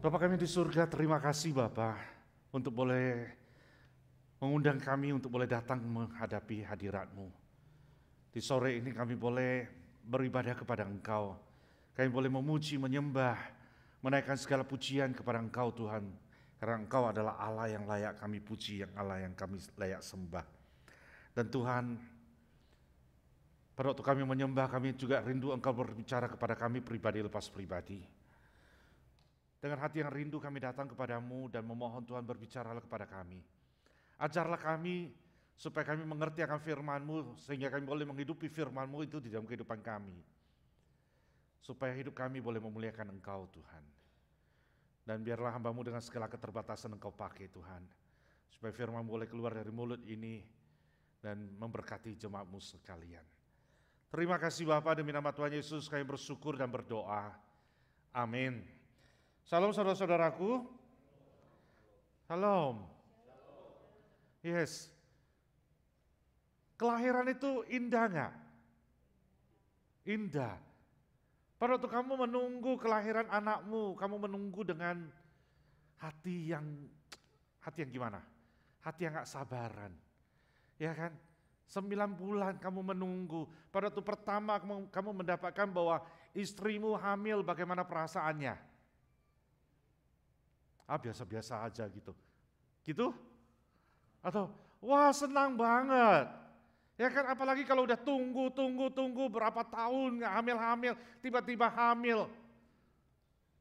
Bapak kami di surga, terima kasih Bapak untuk boleh mengundang kami untuk boleh datang menghadapi hadiratmu. Di sore ini kami boleh beribadah kepada Engkau. Kami boleh memuji, menyembah, menaikkan segala pujian kepada Engkau Tuhan. Karena Engkau adalah Allah yang layak kami puji, yang Allah yang kami layak sembah. Dan Tuhan, pada waktu kami menyembah, kami juga rindu Engkau berbicara kepada kami pribadi lepas pribadi dengan hati yang rindu kami datang kepadamu dan memohon Tuhan berbicaralah kepada kami. Ajarlah kami supaya kami mengerti akan FirmanMu sehingga kami boleh menghidupi FirmanMu itu di dalam kehidupan kami. Supaya hidup kami boleh memuliakan Engkau Tuhan. Dan biarlah hambamu dengan segala keterbatasan Engkau pakai Tuhan. Supaya FirmanMu boleh keluar dari mulut ini dan memberkati jemaatmu sekalian. Terima kasih Bapak demi nama Tuhan Yesus kami bersyukur dan berdoa. Amin. Salam saudara-saudaraku. Salam. Yes. Kelahiran itu indah nggak? Indah. Pada waktu kamu menunggu kelahiran anakmu, kamu menunggu dengan hati yang hati yang gimana? Hati yang nggak sabaran. Ya kan? Sembilan bulan kamu menunggu. Pada waktu pertama kamu, kamu mendapatkan bahwa istrimu hamil, bagaimana perasaannya? ah biasa-biasa aja gitu. Gitu? Atau wah senang banget. Ya kan apalagi kalau udah tunggu, tunggu, tunggu berapa tahun nggak hamil-hamil, tiba-tiba hamil.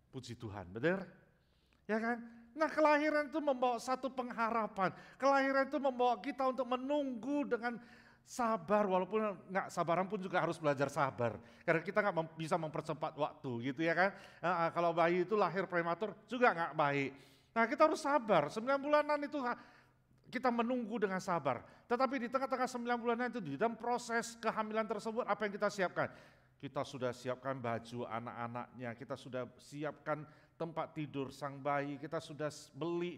Puji Tuhan, bener Ya kan? Nah kelahiran itu membawa satu pengharapan. Kelahiran itu membawa kita untuk menunggu dengan Sabar, walaupun nggak sabaran pun juga harus belajar sabar. Karena kita nggak mem bisa mempercepat waktu gitu ya kan. Nah, kalau bayi itu lahir prematur juga nggak baik. Nah kita harus sabar, sembilan bulanan itu kita menunggu dengan sabar. Tetapi di tengah-tengah 9 bulanan itu di dalam proses kehamilan tersebut apa yang kita siapkan? Kita sudah siapkan baju anak-anaknya, kita sudah siapkan tempat tidur sang bayi, kita sudah beli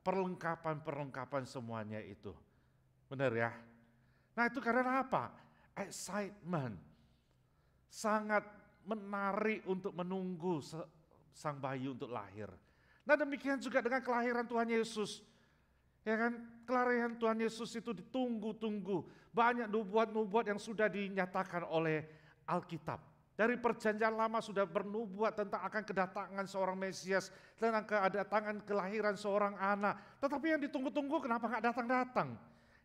perlengkapan-perlengkapan semuanya itu. Benar ya? Nah itu karena apa? Excitement. Sangat menarik untuk menunggu sang bayi untuk lahir. Nah demikian juga dengan kelahiran Tuhan Yesus. Ya kan, kelahiran Tuhan Yesus itu ditunggu-tunggu. Banyak nubuat-nubuat yang sudah dinyatakan oleh Alkitab. Dari perjanjian lama sudah bernubuat tentang akan kedatangan seorang Mesias, tentang kedatangan kelahiran seorang anak. Tetapi yang ditunggu-tunggu kenapa nggak datang-datang?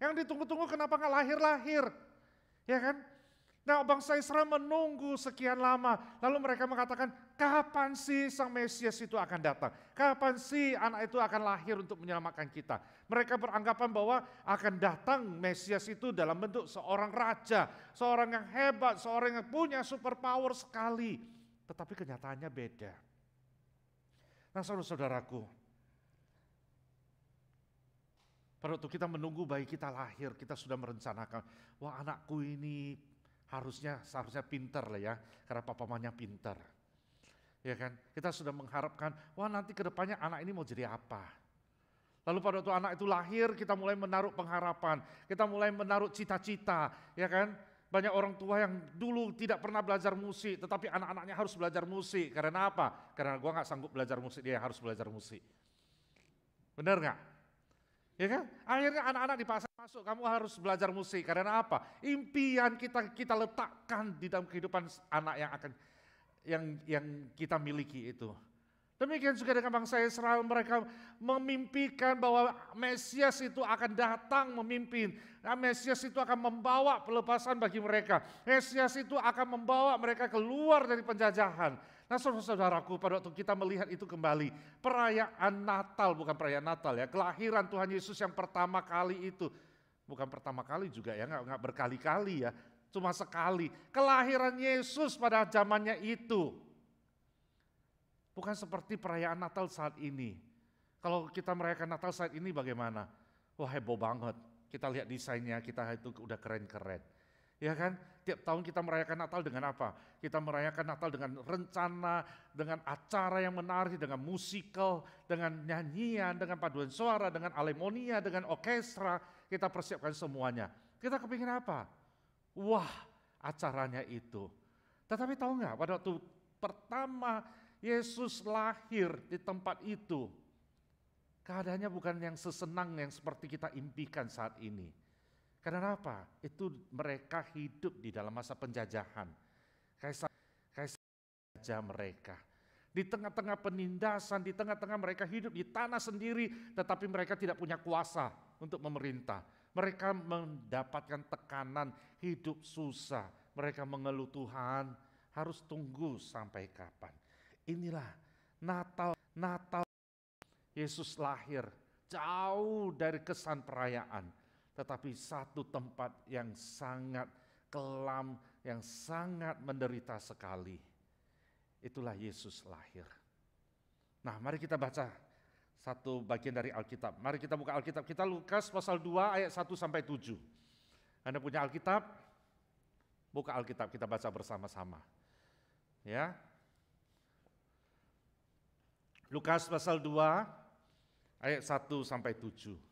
Yang ditunggu-tunggu kenapa nggak lahir-lahir? Ya kan? Nah bangsa Israel menunggu sekian lama. Lalu mereka mengatakan, kapan sih sang Mesias itu akan datang? Kapan sih anak itu akan lahir untuk menyelamatkan kita? Mereka beranggapan bahwa akan datang Mesias itu dalam bentuk seorang raja, seorang yang hebat, seorang yang punya superpower sekali. Tetapi kenyataannya beda. Nah saudara-saudaraku, pada waktu kita menunggu bayi kita lahir, kita sudah merencanakan, wah anakku ini harusnya seharusnya pinter lah ya, karena papa mamanya pinter. Ya kan? Kita sudah mengharapkan, wah nanti kedepannya anak ini mau jadi apa? Lalu pada waktu anak itu lahir, kita mulai menaruh pengharapan, kita mulai menaruh cita-cita, ya kan? Banyak orang tua yang dulu tidak pernah belajar musik, tetapi anak-anaknya harus belajar musik. Karena apa? Karena gua nggak sanggup belajar musik, dia harus belajar musik. Benar nggak? Ya kan? Akhirnya anak-anak di pasar masuk, kamu harus belajar musik. Karena apa? Impian kita kita letakkan di dalam kehidupan anak yang akan yang yang kita miliki itu. Demikian juga dengan bangsa Israel, mereka memimpikan bahwa Mesias itu akan datang memimpin. Nah, Mesias itu akan membawa pelepasan bagi mereka. Mesias itu akan membawa mereka keluar dari penjajahan. Nah saudara-saudaraku pada waktu kita melihat itu kembali, perayaan Natal bukan perayaan Natal ya, kelahiran Tuhan Yesus yang pertama kali itu, bukan pertama kali juga ya, nggak berkali-kali ya, cuma sekali. Kelahiran Yesus pada zamannya itu, bukan seperti perayaan Natal saat ini. Kalau kita merayakan Natal saat ini bagaimana? Wah heboh banget, kita lihat desainnya, kita itu udah keren-keren ya kan? Tiap tahun kita merayakan Natal dengan apa? Kita merayakan Natal dengan rencana, dengan acara yang menarik, dengan musikal, dengan nyanyian, dengan paduan suara, dengan alemonia, dengan orkestra. Kita persiapkan semuanya. Kita kepingin apa? Wah, acaranya itu. Tetapi tahu nggak pada waktu pertama Yesus lahir di tempat itu, keadaannya bukan yang sesenang yang seperti kita impikan saat ini. Karena apa? Itu mereka hidup di dalam masa penjajahan. Kaisar, kaisar penjajah mereka. Di tengah-tengah penindasan, di tengah-tengah mereka hidup di tanah sendiri, tetapi mereka tidak punya kuasa untuk memerintah. Mereka mendapatkan tekanan, hidup susah. Mereka mengeluh Tuhan, harus tunggu sampai kapan. Inilah Natal, Natal Yesus lahir jauh dari kesan perayaan tetapi satu tempat yang sangat kelam, yang sangat menderita sekali. Itulah Yesus lahir. Nah, mari kita baca satu bagian dari Alkitab. Mari kita buka Alkitab kita Lukas pasal 2 ayat 1 sampai 7. Anda punya Alkitab? Buka Alkitab kita baca bersama-sama. Ya. Lukas pasal 2 ayat 1 sampai 7.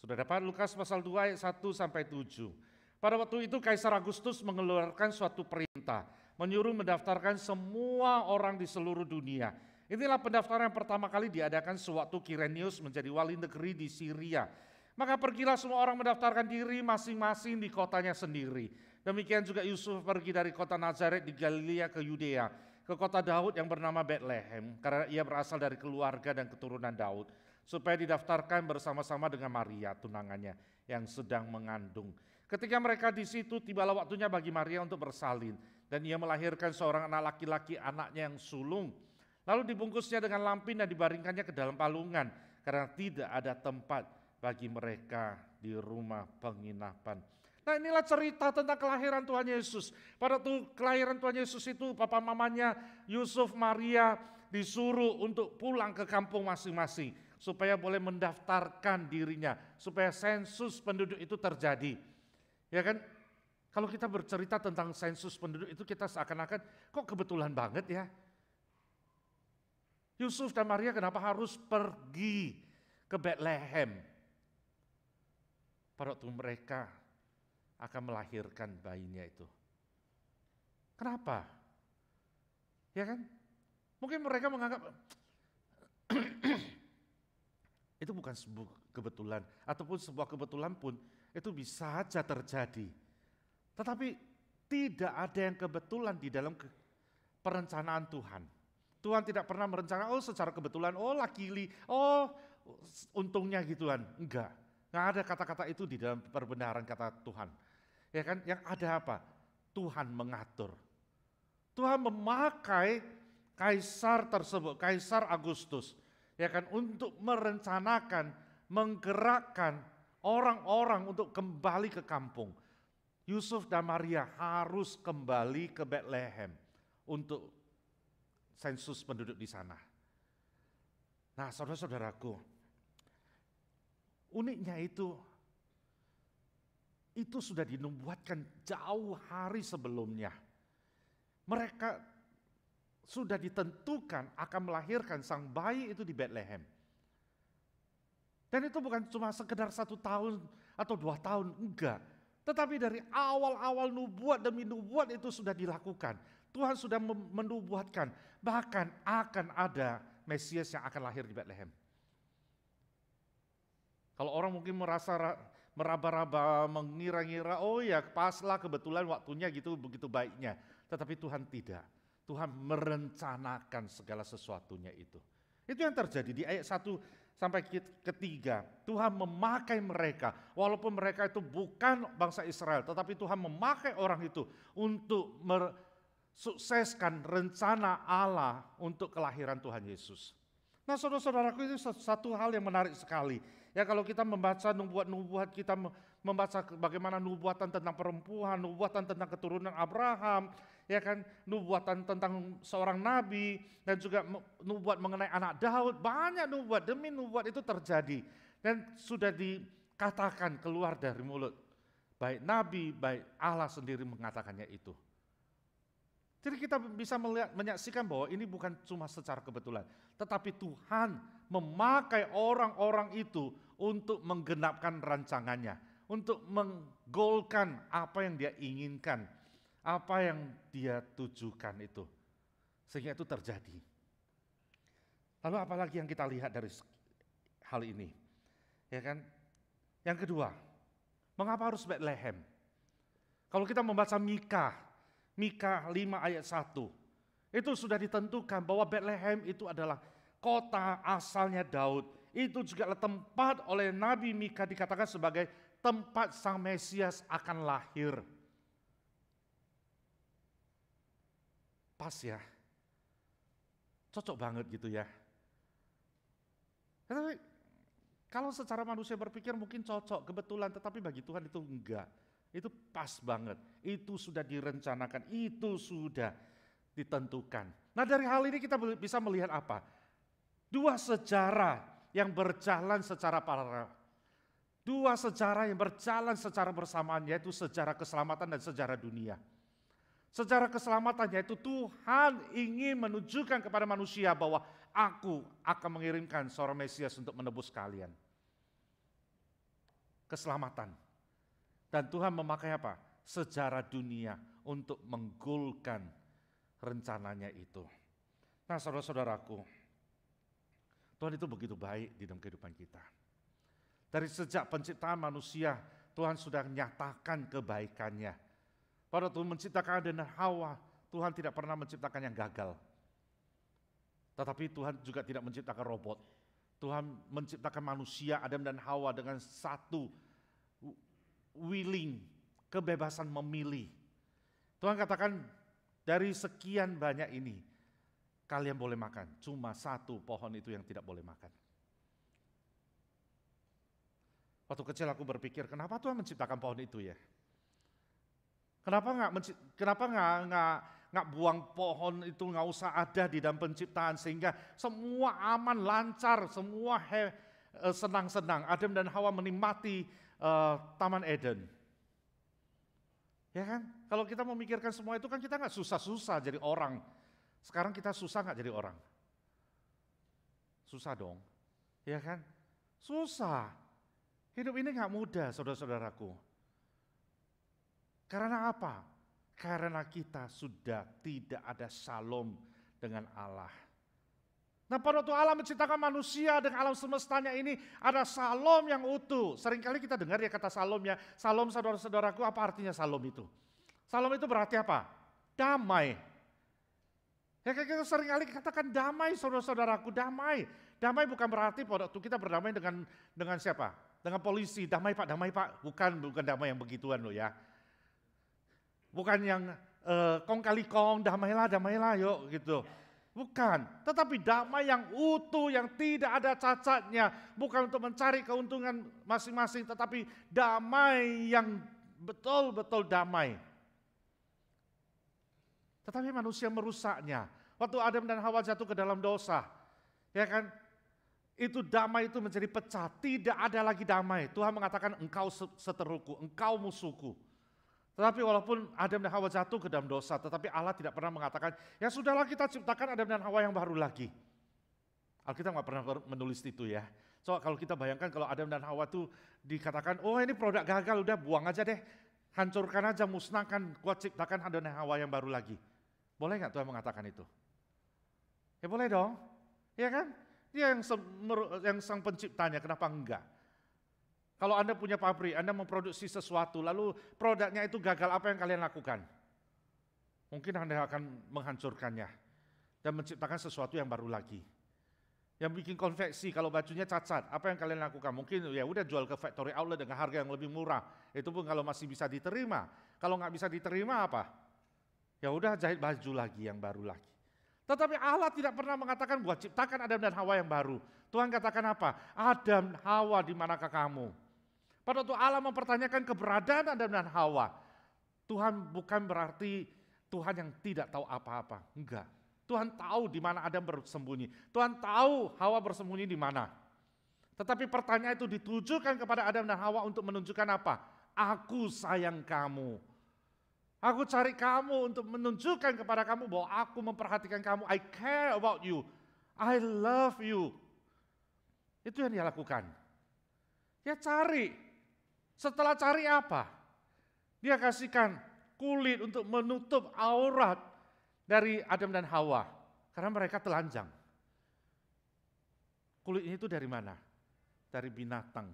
Sudah dapat Lukas pasal 2 ayat 1 sampai 7. Pada waktu itu Kaisar Agustus mengeluarkan suatu perintah menyuruh mendaftarkan semua orang di seluruh dunia. Inilah pendaftaran yang pertama kali diadakan sewaktu Kirenius menjadi wali negeri di Syria. Maka pergilah semua orang mendaftarkan diri masing-masing di kotanya sendiri. Demikian juga Yusuf pergi dari kota Nazaret di Galilea ke Yudea, ke kota Daud yang bernama Bethlehem, karena ia berasal dari keluarga dan keturunan Daud supaya didaftarkan bersama-sama dengan Maria tunangannya yang sedang mengandung. Ketika mereka di situ tibalah waktunya bagi Maria untuk bersalin dan ia melahirkan seorang anak laki-laki anaknya yang sulung. Lalu dibungkusnya dengan lampin dan dibaringkannya ke dalam palungan karena tidak ada tempat bagi mereka di rumah penginapan. Nah inilah cerita tentang kelahiran Tuhan Yesus. Pada tuh kelahiran Tuhan Yesus itu papa mamanya Yusuf Maria disuruh untuk pulang ke kampung masing-masing supaya boleh mendaftarkan dirinya, supaya sensus penduduk itu terjadi. Ya kan? Kalau kita bercerita tentang sensus penduduk itu kita seakan-akan kok kebetulan banget ya. Yusuf dan Maria kenapa harus pergi ke Bethlehem? Pada waktu mereka akan melahirkan bayinya itu. Kenapa? Ya kan? Mungkin mereka menganggap Itu bukan sebuah kebetulan ataupun sebuah kebetulan pun itu bisa saja terjadi. Tetapi tidak ada yang kebetulan di dalam ke perencanaan Tuhan. Tuhan tidak pernah merencanakan, oh secara kebetulan, oh lakili, oh untungnya gituan. Enggak, nggak ada kata-kata itu di dalam perbenaran kata Tuhan. Ya kan, yang ada apa? Tuhan mengatur. Tuhan memakai kaisar tersebut, kaisar Agustus ya kan untuk merencanakan, menggerakkan orang-orang untuk kembali ke kampung. Yusuf dan Maria harus kembali ke Bethlehem untuk sensus penduduk di sana. Nah, saudara-saudaraku, uniknya itu itu sudah dinubuatkan jauh hari sebelumnya. Mereka sudah ditentukan akan melahirkan sang bayi itu di Bethlehem. Dan itu bukan cuma sekedar satu tahun atau dua tahun, enggak. Tetapi dari awal-awal nubuat demi nubuat itu sudah dilakukan. Tuhan sudah menubuatkan bahkan akan ada Mesias yang akan lahir di Bethlehem. Kalau orang mungkin merasa meraba-raba, mengira-ngira, oh ya paslah kebetulan waktunya gitu begitu baiknya. Tetapi Tuhan tidak. Tuhan merencanakan segala sesuatunya itu. Itu yang terjadi di ayat 1 sampai ketiga. Tuhan memakai mereka, walaupun mereka itu bukan bangsa Israel, tetapi Tuhan memakai orang itu untuk mensukseskan rencana Allah untuk kelahiran Tuhan Yesus. Nah saudara-saudaraku itu satu hal yang menarik sekali. Ya kalau kita membaca nubuat-nubuat, kita membaca bagaimana nubuatan tentang perempuan, nubuatan tentang keturunan Abraham, ya kan nubuatan tentang seorang nabi dan juga nubuat mengenai anak Daud banyak nubuat demi nubuat itu terjadi dan sudah dikatakan keluar dari mulut baik nabi baik Allah sendiri mengatakannya itu jadi kita bisa melihat, menyaksikan bahwa ini bukan cuma secara kebetulan, tetapi Tuhan memakai orang-orang itu untuk menggenapkan rancangannya, untuk menggolkan apa yang dia inginkan apa yang dia tujukan itu. Sehingga itu terjadi. Lalu apalagi yang kita lihat dari hal ini? Ya kan? Yang kedua, mengapa harus Bethlehem? Kalau kita membaca Mika, Mika 5 ayat 1, itu sudah ditentukan bahwa Bethlehem itu adalah kota asalnya Daud. Itu juga tempat oleh Nabi Mika dikatakan sebagai tempat sang Mesias akan lahir. Pas ya. Cocok banget gitu ya. ya. tapi kalau secara manusia berpikir mungkin cocok, kebetulan, tetapi bagi Tuhan itu enggak. Itu pas banget. Itu sudah direncanakan, itu sudah ditentukan. Nah, dari hal ini kita bisa melihat apa? Dua sejarah yang berjalan secara paralel. Dua sejarah yang berjalan secara bersamaan yaitu sejarah keselamatan dan sejarah dunia. Secara keselamatannya itu Tuhan ingin menunjukkan kepada manusia bahwa aku akan mengirimkan seorang Mesias untuk menebus kalian. Keselamatan. Dan Tuhan memakai apa? Sejarah dunia untuk menggulkan rencananya itu. Nah saudara-saudaraku, Tuhan itu begitu baik di dalam kehidupan kita. Dari sejak penciptaan manusia, Tuhan sudah nyatakan kebaikannya pada Tuhan menciptakan Adam dan Hawa, Tuhan tidak pernah menciptakan yang gagal. Tetapi Tuhan juga tidak menciptakan robot. Tuhan menciptakan manusia Adam dan Hawa dengan satu willing, kebebasan memilih. Tuhan katakan dari sekian banyak ini kalian boleh makan, cuma satu pohon itu yang tidak boleh makan. Waktu kecil aku berpikir, kenapa Tuhan menciptakan pohon itu ya? Kenapa nggak kenapa nggak nggak nggak buang pohon itu nggak usah ada di dalam penciptaan sehingga semua aman lancar semua e, senang-senang Adam dan Hawa menikmati uh, Taman Eden. Ya kan? Kalau kita memikirkan semua itu kan kita nggak susah-susah jadi orang. Sekarang kita susah nggak jadi orang? Susah dong, ya kan? Susah. Hidup ini nggak mudah, saudara-saudaraku. Karena apa? Karena kita sudah tidak ada salom dengan Allah. Nah pada waktu Allah menciptakan manusia dengan alam semestanya ini ada salom yang utuh. Seringkali kita dengar ya kata salom ya. Salom saudara-saudaraku apa artinya salom itu? Salom itu berarti apa? Damai. Ya kita gitu seringkali katakan damai saudara-saudaraku, damai. Damai bukan berarti pada waktu kita berdamai dengan dengan siapa? Dengan polisi, damai pak, damai pak. Bukan, bukan damai yang begituan loh ya bukan yang uh, kong kali kong, damailah, damailah yuk gitu. Ya. Bukan, tetapi damai yang utuh, yang tidak ada cacatnya. Bukan untuk mencari keuntungan masing-masing, tetapi damai yang betul-betul damai. Tetapi manusia merusaknya. Waktu Adam dan Hawa jatuh ke dalam dosa, ya kan? Itu damai itu menjadi pecah, tidak ada lagi damai. Tuhan mengatakan engkau seteruku, engkau musuhku. Tetapi walaupun Adam dan Hawa jatuh ke dalam dosa, tetapi Allah tidak pernah mengatakan, ya sudahlah kita ciptakan Adam dan Hawa yang baru lagi. Alkitab nggak pernah menulis itu ya. So kalau kita bayangkan kalau Adam dan Hawa tuh dikatakan, oh ini produk gagal, udah buang aja deh. Hancurkan aja, musnahkan, kuat ciptakan Adam dan Hawa yang baru lagi. Boleh nggak Tuhan mengatakan itu? Ya boleh dong, ya kan? Dia yang, yang sang penciptanya, kenapa enggak? Kalau Anda punya pabrik, Anda memproduksi sesuatu, lalu produknya itu gagal, apa yang kalian lakukan? Mungkin Anda akan menghancurkannya dan menciptakan sesuatu yang baru lagi. Yang bikin konveksi, kalau bajunya cacat, apa yang kalian lakukan? Mungkin ya udah jual ke factory outlet dengan harga yang lebih murah. Itu pun kalau masih bisa diterima. Kalau nggak bisa diterima apa? Ya udah jahit baju lagi yang baru lagi. Tetapi Allah tidak pernah mengatakan buat ciptakan Adam dan Hawa yang baru. Tuhan katakan apa? Adam, Hawa di manakah kamu? Pada waktu Allah mempertanyakan keberadaan Adam dan Hawa, Tuhan bukan berarti Tuhan yang tidak tahu apa-apa. Enggak. Tuhan tahu di mana Adam bersembunyi. Tuhan tahu Hawa bersembunyi di mana. Tetapi pertanyaan itu ditujukan kepada Adam dan Hawa untuk menunjukkan apa? Aku sayang kamu. Aku cari kamu untuk menunjukkan kepada kamu bahwa aku memperhatikan kamu. I care about you. I love you. Itu yang dia lakukan. Dia cari setelah cari apa? Dia kasihkan kulit untuk menutup aurat dari Adam dan Hawa karena mereka telanjang. Kulit itu dari mana? Dari binatang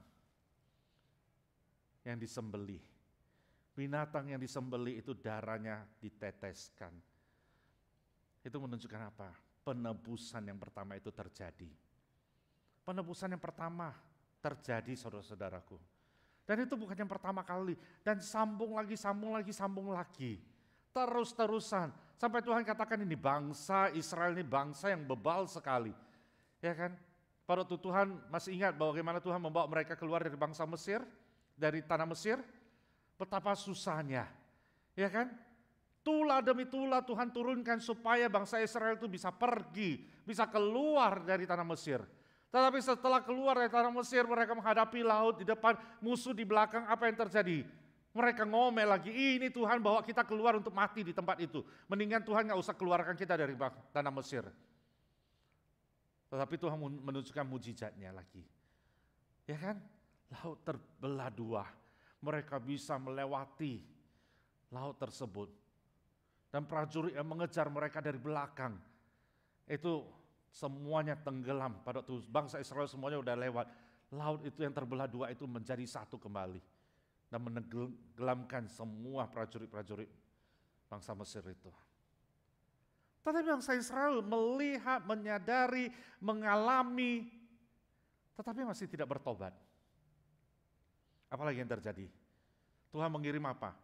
yang disembeli Binatang yang disembeli itu darahnya diteteskan. Itu menunjukkan apa? Penebusan yang pertama itu terjadi. Penebusan yang pertama terjadi saudara-saudaraku dan itu bukan yang pertama kali. Dan sambung lagi, sambung lagi, sambung lagi. Terus-terusan. Sampai Tuhan katakan ini bangsa, Israel ini bangsa yang bebal sekali. Ya kan? Pada waktu Tuhan masih ingat bahwa bagaimana Tuhan membawa mereka keluar dari bangsa Mesir, dari tanah Mesir. Betapa susahnya. Ya kan? Tulah demi tulah Tuhan turunkan supaya bangsa Israel itu bisa pergi, bisa keluar dari tanah Mesir. Tetapi setelah keluar dari tanah Mesir, mereka menghadapi laut di depan, musuh di belakang, apa yang terjadi? Mereka ngomel lagi, ini Tuhan bawa kita keluar untuk mati di tempat itu. Mendingan Tuhan nggak usah keluarkan kita dari tanah Mesir. Tetapi Tuhan menunjukkan mujizatnya lagi. Ya kan? Laut terbelah dua. Mereka bisa melewati laut tersebut. Dan prajurit yang mengejar mereka dari belakang. Itu Semuanya tenggelam pada waktu bangsa Israel semuanya udah lewat. Laut itu yang terbelah dua itu menjadi satu kembali dan menenggelamkan semua prajurit-prajurit bangsa Mesir itu. Tetapi bangsa Israel melihat, menyadari, mengalami, tetapi masih tidak bertobat. Apalagi yang terjadi? Tuhan mengirim apa?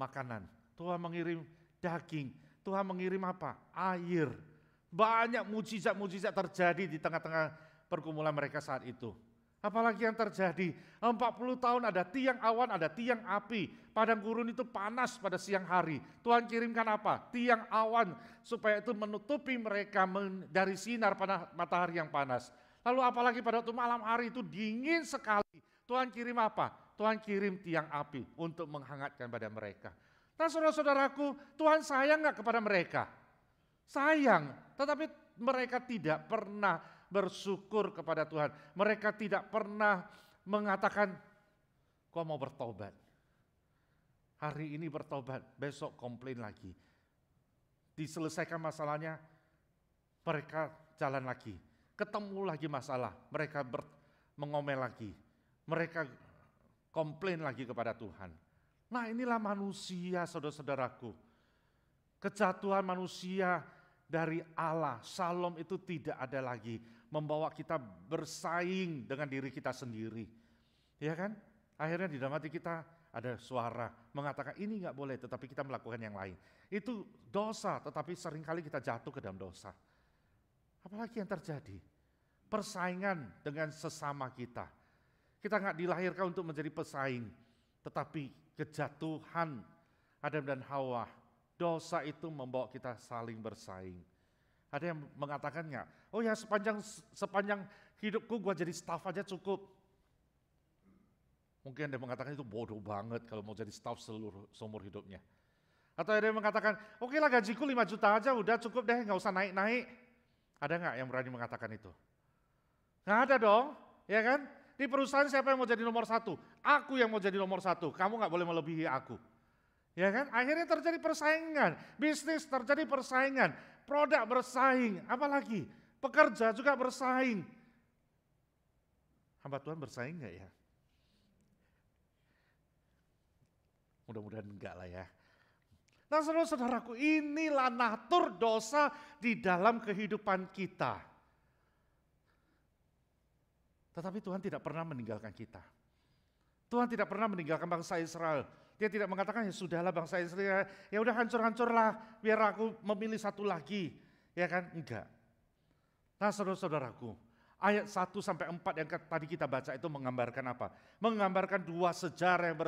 Makanan. Tuhan mengirim daging. Tuhan mengirim apa? Air banyak mujizat-mujizat terjadi di tengah-tengah perkumpulan mereka saat itu. Apalagi yang terjadi, 40 tahun ada tiang awan, ada tiang api. Padang gurun itu panas pada siang hari. Tuhan kirimkan apa? Tiang awan supaya itu menutupi mereka dari sinar matahari yang panas. Lalu apalagi pada waktu malam hari itu dingin sekali. Tuhan kirim apa? Tuhan kirim tiang api untuk menghangatkan badan mereka. Nah saudara-saudaraku, Tuhan sayang gak kepada mereka? Sayang, tetapi mereka tidak pernah bersyukur kepada Tuhan. Mereka tidak pernah mengatakan, kau mau bertobat. Hari ini bertobat, besok komplain lagi. Diselesaikan masalahnya, mereka jalan lagi. Ketemu lagi masalah, mereka ber, mengomel lagi. Mereka komplain lagi kepada Tuhan. Nah inilah manusia saudara-saudaraku. Kejatuhan manusia dari Allah. Salom itu tidak ada lagi membawa kita bersaing dengan diri kita sendiri. Ya kan? Akhirnya di dalam hati kita ada suara mengatakan ini nggak boleh tetapi kita melakukan yang lain. Itu dosa tetapi seringkali kita jatuh ke dalam dosa. Apalagi yang terjadi? Persaingan dengan sesama kita. Kita nggak dilahirkan untuk menjadi pesaing tetapi kejatuhan Adam dan Hawa Dosa itu membawa kita saling bersaing. Ada yang mengatakannya, oh ya sepanjang sepanjang hidupku gue jadi staff aja cukup. Mungkin ada yang mengatakan itu bodoh banget kalau mau jadi staff seluruh seumur hidupnya. Atau ada yang mengatakan, oke lah gajiku 5 juta aja udah cukup deh, nggak usah naik-naik. Ada nggak yang berani mengatakan itu? Nggak ada dong, ya kan? Di perusahaan siapa yang mau jadi nomor satu? Aku yang mau jadi nomor satu, kamu nggak boleh melebihi aku. Ya kan? Akhirnya terjadi persaingan, bisnis terjadi persaingan, produk bersaing, apalagi pekerja juga bersaing. Hamba Tuhan bersaing enggak ya? Mudah-mudahan enggak lah ya. Nah saudara-saudaraku inilah natur dosa di dalam kehidupan kita. Tetapi Tuhan tidak pernah meninggalkan kita. Tuhan tidak pernah meninggalkan bangsa Israel. Dia tidak mengatakan ya sudahlah bangsa Israel, ya udah hancur-hancurlah biar aku memilih satu lagi. Ya kan? Enggak. Nah saudara-saudaraku, ayat 1 sampai 4 yang tadi kita baca itu menggambarkan apa? Menggambarkan dua sejarah yang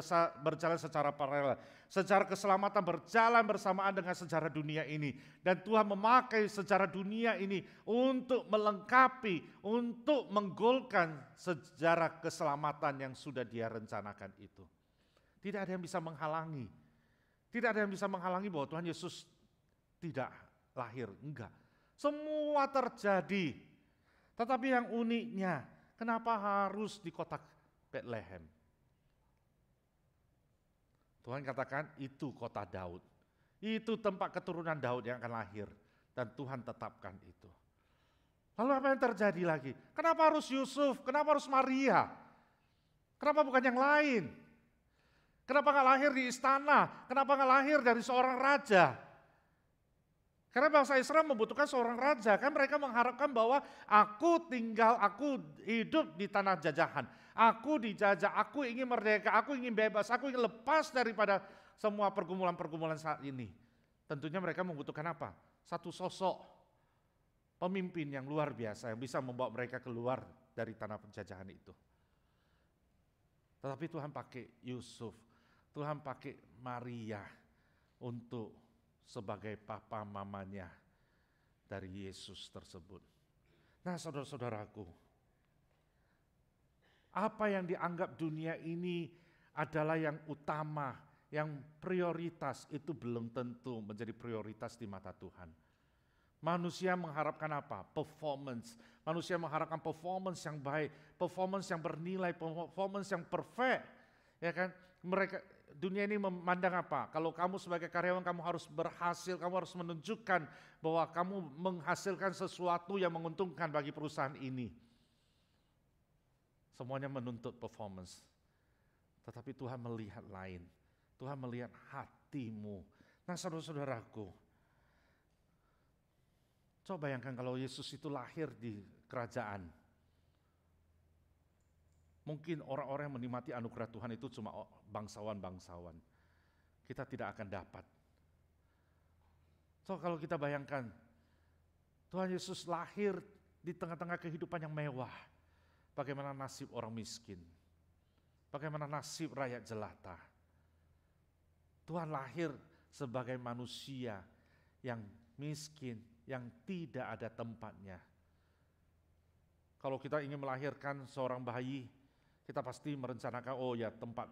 berjalan secara paralel. Sejarah keselamatan berjalan bersamaan dengan sejarah dunia ini. Dan Tuhan memakai sejarah dunia ini untuk melengkapi, untuk menggolkan sejarah keselamatan yang sudah dia rencanakan itu. Tidak ada yang bisa menghalangi. Tidak ada yang bisa menghalangi bahwa Tuhan Yesus tidak lahir. Enggak. Semua terjadi. Tetapi yang uniknya, kenapa harus di kota Bethlehem? Tuhan katakan itu kota Daud. Itu tempat keturunan Daud yang akan lahir. Dan Tuhan tetapkan itu. Lalu apa yang terjadi lagi? Kenapa harus Yusuf? Kenapa harus Maria? Kenapa bukan yang lain? Kenapa nggak lahir di istana? Kenapa nggak lahir dari seorang raja? Karena bangsa Israel membutuhkan seorang raja, kan mereka mengharapkan bahwa aku tinggal, aku hidup di tanah jajahan. Aku dijajah, aku ingin merdeka, aku ingin bebas, aku ingin lepas daripada semua pergumulan-pergumulan saat ini. Tentunya mereka membutuhkan apa? Satu sosok pemimpin yang luar biasa yang bisa membawa mereka keluar dari tanah penjajahan itu. Tetapi Tuhan pakai Yusuf Tuhan pakai Maria untuk sebagai papa mamanya dari Yesus tersebut. Nah saudara-saudaraku, apa yang dianggap dunia ini adalah yang utama, yang prioritas itu belum tentu menjadi prioritas di mata Tuhan. Manusia mengharapkan apa? Performance. Manusia mengharapkan performance yang baik, performance yang bernilai, performance yang perfect. Ya kan? Mereka dunia ini memandang apa? Kalau kamu sebagai karyawan kamu harus berhasil, kamu harus menunjukkan bahwa kamu menghasilkan sesuatu yang menguntungkan bagi perusahaan ini. Semuanya menuntut performance. Tetapi Tuhan melihat lain. Tuhan melihat hatimu. Nah saudara-saudaraku, coba bayangkan kalau Yesus itu lahir di kerajaan. Mungkin orang-orang yang menikmati anugerah Tuhan itu cuma bangsawan-bangsawan. Kita tidak akan dapat. So kalau kita bayangkan, Tuhan Yesus lahir di tengah-tengah kehidupan yang mewah. Bagaimana nasib orang miskin? Bagaimana nasib rakyat jelata? Tuhan lahir sebagai manusia yang miskin, yang tidak ada tempatnya. Kalau kita ingin melahirkan seorang bayi, kita pasti merencanakan, oh ya tempat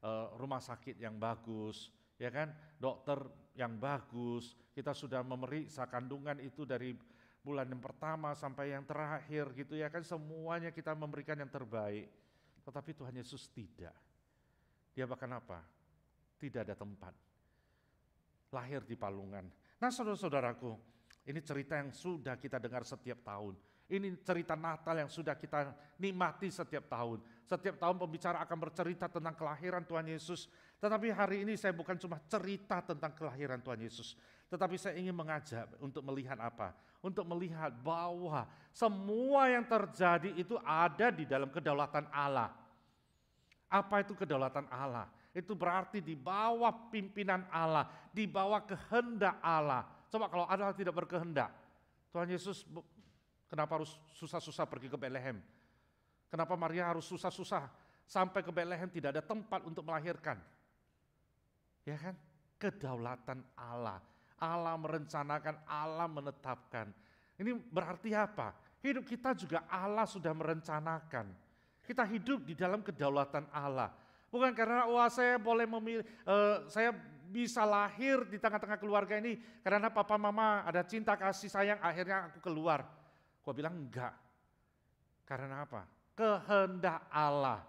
uh, rumah sakit yang bagus, ya kan, dokter yang bagus. Kita sudah memeriksa kandungan itu dari bulan yang pertama sampai yang terakhir gitu ya kan semuanya kita memberikan yang terbaik. Tetapi Tuhan Yesus tidak. Dia bahkan apa? Tidak ada tempat. Lahir di palungan. Nah saudara-saudaraku, ini cerita yang sudah kita dengar setiap tahun. Ini cerita Natal yang sudah kita nikmati setiap tahun. Setiap tahun pembicara akan bercerita tentang kelahiran Tuhan Yesus. Tetapi hari ini saya bukan cuma cerita tentang kelahiran Tuhan Yesus. Tetapi saya ingin mengajak untuk melihat apa? Untuk melihat bahwa semua yang terjadi itu ada di dalam kedaulatan Allah. Apa itu kedaulatan Allah? Itu berarti di bawah pimpinan Allah, di bawah kehendak Allah. Coba kalau Allah tidak berkehendak, Tuhan Yesus kenapa harus susah-susah pergi ke Bethlehem? Kenapa Maria harus susah-susah sampai ke Bethlehem tidak ada tempat untuk melahirkan? Ya kan? Kedaulatan Allah. Allah merencanakan, Allah menetapkan. Ini berarti apa? Hidup kita juga Allah sudah merencanakan. Kita hidup di dalam kedaulatan Allah. Bukan karena wah saya boleh memilih, uh, saya bisa lahir di tengah-tengah keluarga ini karena papa mama ada cinta kasih sayang akhirnya aku keluar. Gua bilang enggak. Karena apa? kehendak Allah,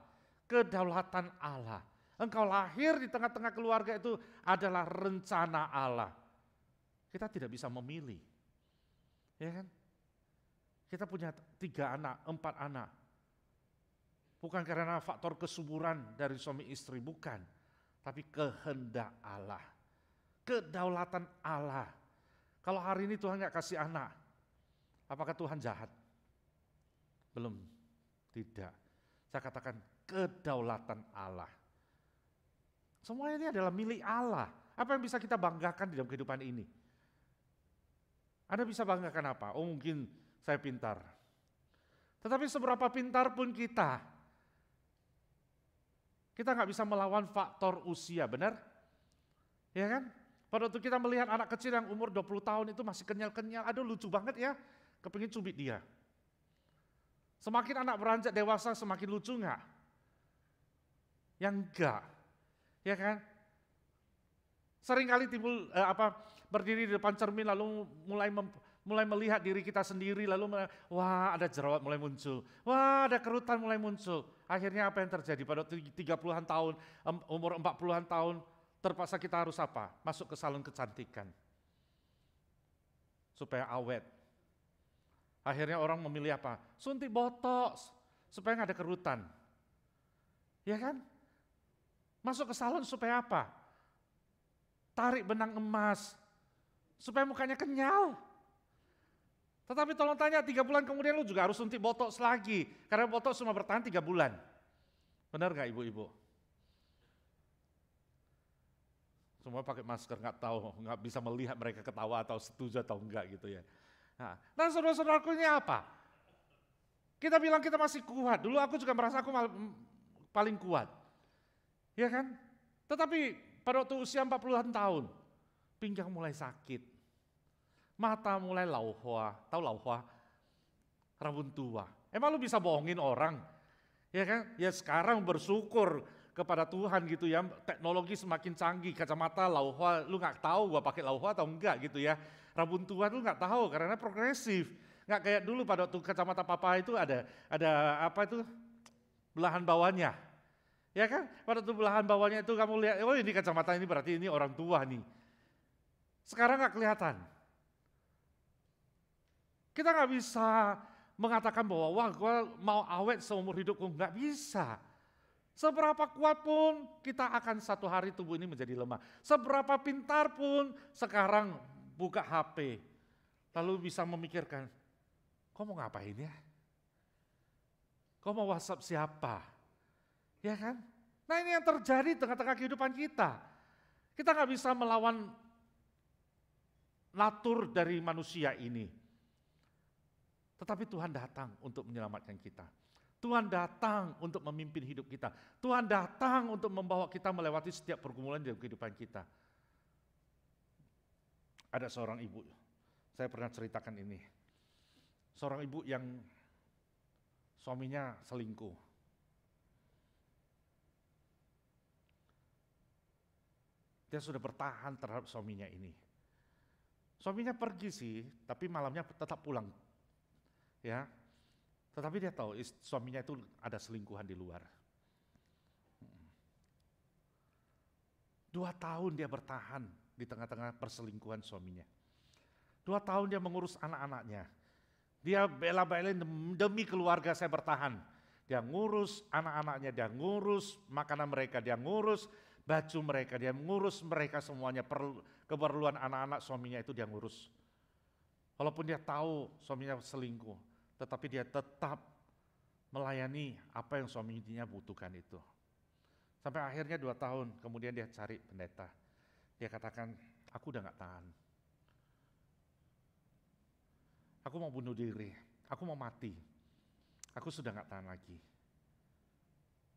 kedaulatan Allah. Engkau lahir di tengah-tengah keluarga itu adalah rencana Allah. Kita tidak bisa memilih. Ya kan? Kita punya tiga anak, empat anak. Bukan karena faktor kesuburan dari suami istri, bukan. Tapi kehendak Allah. Kedaulatan Allah. Kalau hari ini Tuhan nggak kasih anak, apakah Tuhan jahat? Belum. Tidak. Saya katakan kedaulatan Allah. Semuanya ini adalah milik Allah. Apa yang bisa kita banggakan di dalam kehidupan ini? Anda bisa banggakan apa? Oh mungkin saya pintar. Tetapi seberapa pintar pun kita, kita nggak bisa melawan faktor usia, benar? Ya kan? Pada waktu kita melihat anak kecil yang umur 20 tahun itu masih kenyal-kenyal, aduh lucu banget ya, kepingin cubit dia. Semakin anak beranjak dewasa semakin lucu nggak? Yang enggak. Ya kan? Seringkali timbul eh, apa berdiri di depan cermin lalu mulai mem, mulai melihat diri kita sendiri lalu wah ada jerawat mulai muncul. Wah, ada kerutan mulai muncul. Akhirnya apa yang terjadi pada 30-an tahun, umur 40-an tahun terpaksa kita harus apa? Masuk ke salon kecantikan. Supaya awet, Akhirnya orang memilih apa? Suntik botox supaya nggak ada kerutan. Ya kan? Masuk ke salon supaya apa? Tarik benang emas supaya mukanya kenyal. Tetapi tolong tanya, tiga bulan kemudian lu juga harus suntik botox lagi. Karena botox cuma bertahan tiga bulan. Benar gak ibu-ibu? Semua pakai masker, nggak tahu, nggak bisa melihat mereka ketawa atau setuju atau enggak gitu ya. Nah, nah saudara-saudaraku ini apa? Kita bilang kita masih kuat. Dulu aku juga merasa aku paling kuat. Ya kan? Tetapi pada waktu usia 40-an tahun, pinggang mulai sakit. Mata mulai lauhua. Tahu lauhua? Rabun tua. Emang lu bisa bohongin orang? Ya kan? Ya sekarang bersyukur kepada Tuhan gitu ya. Teknologi semakin canggih, kacamata lauhua, lu gak tahu gua pakai lauhua atau enggak gitu ya. Rabun tua itu nggak tahu karena progresif. Nggak kayak dulu pada waktu kacamata papa itu ada ada apa itu belahan bawahnya. Ya kan? Pada waktu belahan bawahnya itu kamu lihat, oh ini kacamata ini berarti ini orang tua nih. Sekarang nggak kelihatan. Kita nggak bisa mengatakan bahwa wah gue mau awet seumur hidupku, nggak bisa. Seberapa kuat pun kita akan satu hari tubuh ini menjadi lemah. Seberapa pintar pun sekarang buka HP, lalu bisa memikirkan, kok mau ngapain ya? Kok mau WhatsApp siapa? Ya kan? Nah ini yang terjadi tengah-tengah kehidupan kita. Kita nggak bisa melawan natur dari manusia ini. Tetapi Tuhan datang untuk menyelamatkan kita. Tuhan datang untuk memimpin hidup kita. Tuhan datang untuk membawa kita melewati setiap pergumulan dalam kehidupan kita. Ada seorang ibu, saya pernah ceritakan ini. Seorang ibu yang suaminya selingkuh. Dia sudah bertahan terhadap suaminya ini. Suaminya pergi sih, tapi malamnya tetap pulang. Ya. Tetapi dia tahu suaminya itu ada selingkuhan di luar. Hmm. Dua tahun dia bertahan di tengah-tengah perselingkuhan suaminya. Dua tahun dia mengurus anak-anaknya. Dia bela-belain demi keluarga saya bertahan. Dia ngurus anak-anaknya, dia ngurus makanan mereka, dia ngurus baju mereka, dia ngurus mereka semuanya. Perlu, keperluan anak-anak suaminya itu dia ngurus. Walaupun dia tahu suaminya selingkuh, tetapi dia tetap melayani apa yang suaminya butuhkan itu. Sampai akhirnya dua tahun, kemudian dia cari pendeta. Dia katakan, aku udah gak tahan. Aku mau bunuh diri, aku mau mati. Aku sudah gak tahan lagi.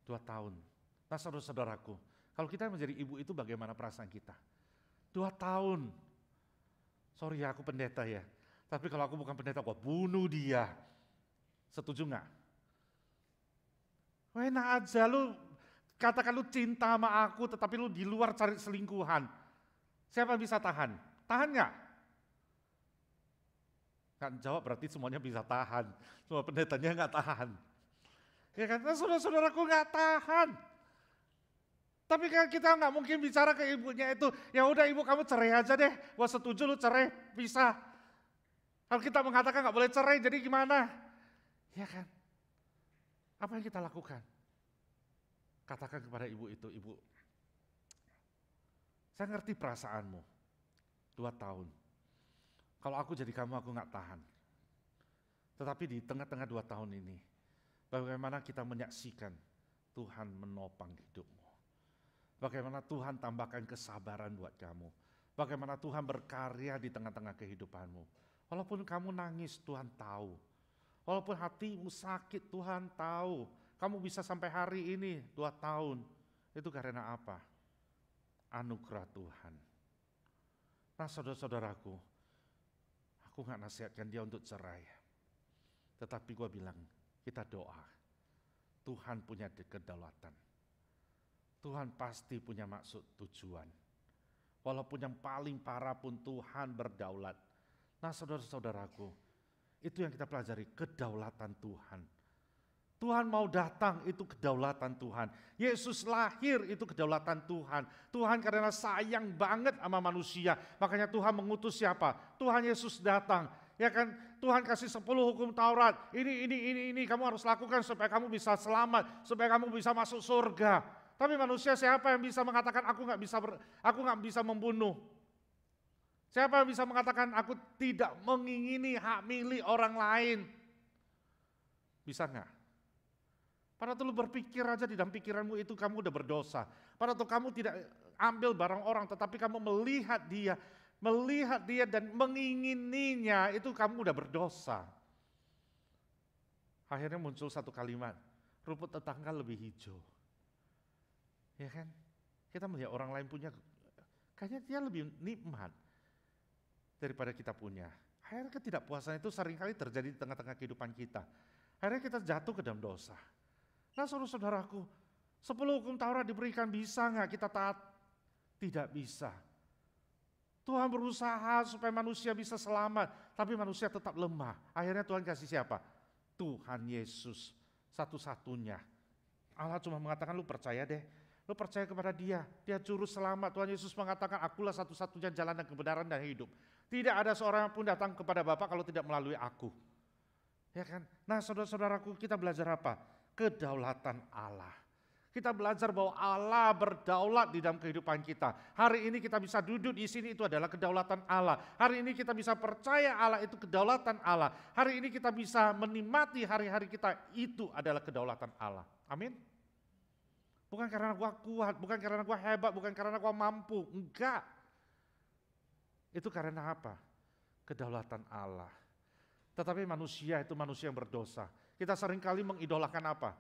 Dua tahun. Nah saudara-saudaraku, kalau kita menjadi ibu itu bagaimana perasaan kita? Dua tahun. Sorry ya, aku pendeta ya. Tapi kalau aku bukan pendeta, gua bunuh dia. Setuju nggak? Enak aja lu, katakan lu cinta sama aku, tetapi lu di luar cari selingkuhan Siapa yang bisa tahan? Tahan nggak? Kan jawab berarti semuanya bisa tahan. Semua pendetanya nggak tahan. Ya kan, nah, saudara-saudaraku nggak tahan. Tapi kan kita nggak mungkin bicara ke ibunya itu, ya udah ibu kamu cerai aja deh, gua setuju lu cerai, bisa. Kalau kita mengatakan nggak boleh cerai, jadi gimana? Ya kan? Apa yang kita lakukan? Katakan kepada ibu itu, ibu saya ngerti perasaanmu. Dua tahun. Kalau aku jadi kamu, aku nggak tahan. Tetapi di tengah-tengah dua tahun ini, bagaimana kita menyaksikan Tuhan menopang hidupmu. Bagaimana Tuhan tambahkan kesabaran buat kamu. Bagaimana Tuhan berkarya di tengah-tengah kehidupanmu. Walaupun kamu nangis, Tuhan tahu. Walaupun hatimu sakit, Tuhan tahu. Kamu bisa sampai hari ini, dua tahun. Itu karena apa? anugerah Tuhan. Nah saudara-saudaraku, aku nggak nasihatkan dia untuk cerai. Tetapi gue bilang, kita doa. Tuhan punya kedaulatan. Tuhan pasti punya maksud tujuan. Walaupun yang paling parah pun Tuhan berdaulat. Nah saudara-saudaraku, itu yang kita pelajari, kedaulatan Tuhan. Tuhan mau datang itu kedaulatan Tuhan. Yesus lahir itu kedaulatan Tuhan. Tuhan karena sayang banget sama manusia. Makanya Tuhan mengutus siapa? Tuhan Yesus datang. Ya kan Tuhan kasih 10 hukum Taurat. Ini ini ini ini kamu harus lakukan supaya kamu bisa selamat, supaya kamu bisa masuk surga. Tapi manusia siapa yang bisa mengatakan aku nggak bisa ber, aku nggak bisa membunuh? Siapa yang bisa mengatakan aku tidak mengingini hak milik orang lain? Bisa nggak? Pada tuh lu berpikir aja di dalam pikiranmu itu kamu udah berdosa. Pada tuh kamu tidak ambil barang orang tetapi kamu melihat dia, melihat dia dan mengingininya itu kamu udah berdosa. Akhirnya muncul satu kalimat, rumput tetangga lebih hijau. Ya kan? Kita melihat orang lain punya, kayaknya dia lebih nikmat daripada kita punya. Akhirnya ketidakpuasan itu seringkali terjadi di tengah-tengah kehidupan kita. Akhirnya kita jatuh ke dalam dosa. Nah saudara-saudaraku, sepuluh hukum Taurat diberikan bisa nggak kita taat? Tidak bisa. Tuhan berusaha supaya manusia bisa selamat, tapi manusia tetap lemah. Akhirnya Tuhan kasih siapa? Tuhan Yesus satu-satunya. Allah cuma mengatakan lu percaya deh, lu percaya kepada dia, dia jurus selamat. Tuhan Yesus mengatakan, akulah satu-satunya jalan dan kebenaran dan hidup. Tidak ada seorang pun datang kepada Bapak kalau tidak melalui aku. Ya kan? Nah saudara-saudaraku kita belajar apa? kedaulatan Allah. Kita belajar bahwa Allah berdaulat di dalam kehidupan kita. Hari ini kita bisa duduk di sini itu adalah kedaulatan Allah. Hari ini kita bisa percaya Allah itu kedaulatan Allah. Hari ini kita bisa menikmati hari-hari kita itu adalah kedaulatan Allah. Amin. Bukan karena gua kuat, bukan karena gua hebat, bukan karena gua mampu. Enggak. Itu karena apa? Kedaulatan Allah. Tetapi manusia itu manusia yang berdosa kita seringkali mengidolakan apa?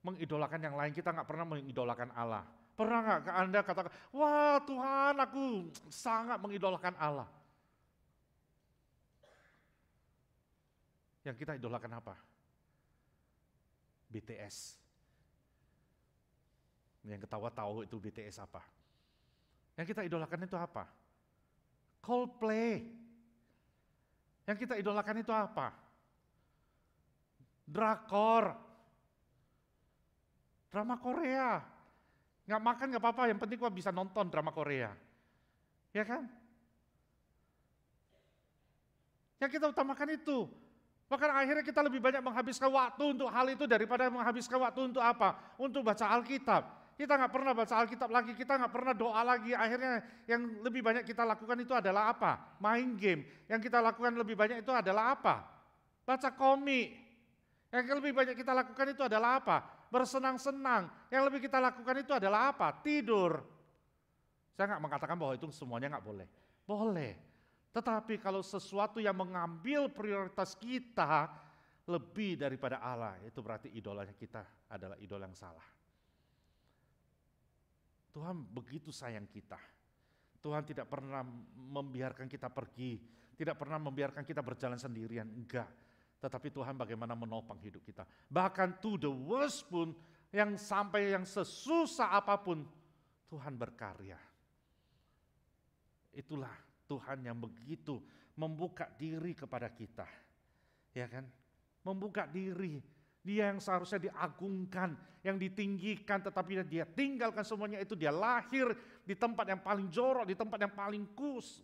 Mengidolakan yang lain, kita nggak pernah mengidolakan Allah. Pernah nggak ke Anda katakan, wah Tuhan aku sangat mengidolakan Allah. Yang kita idolakan apa? BTS. Yang ketawa tahu itu BTS apa. Yang kita idolakan itu apa? Coldplay. Yang kita idolakan itu apa? drakor, drama Korea. Nggak makan nggak apa-apa, yang penting gua bisa nonton drama Korea. Ya kan? Yang kita utamakan itu. Bahkan akhirnya kita lebih banyak menghabiskan waktu untuk hal itu daripada menghabiskan waktu untuk apa? Untuk baca Alkitab kita nggak pernah baca Alkitab lagi, kita nggak pernah doa lagi. Akhirnya yang lebih banyak kita lakukan itu adalah apa? Main game. Yang kita lakukan lebih banyak itu adalah apa? Baca komik. Yang lebih banyak kita lakukan itu adalah apa? Bersenang-senang. Yang lebih kita lakukan itu adalah apa? Tidur. Saya nggak mengatakan bahwa itu semuanya nggak boleh. Boleh. Tetapi kalau sesuatu yang mengambil prioritas kita lebih daripada Allah, itu berarti idolanya kita adalah idol yang salah. Tuhan begitu sayang kita. Tuhan tidak pernah membiarkan kita pergi, tidak pernah membiarkan kita berjalan sendirian, enggak tetapi Tuhan bagaimana menopang hidup kita. Bahkan to the worst pun, yang sampai yang sesusah apapun, Tuhan berkarya. Itulah Tuhan yang begitu membuka diri kepada kita. Ya kan? Membuka diri. Dia yang seharusnya diagungkan, yang ditinggikan, tetapi dia tinggalkan semuanya itu. Dia lahir di tempat yang paling jorok, di tempat yang paling kus,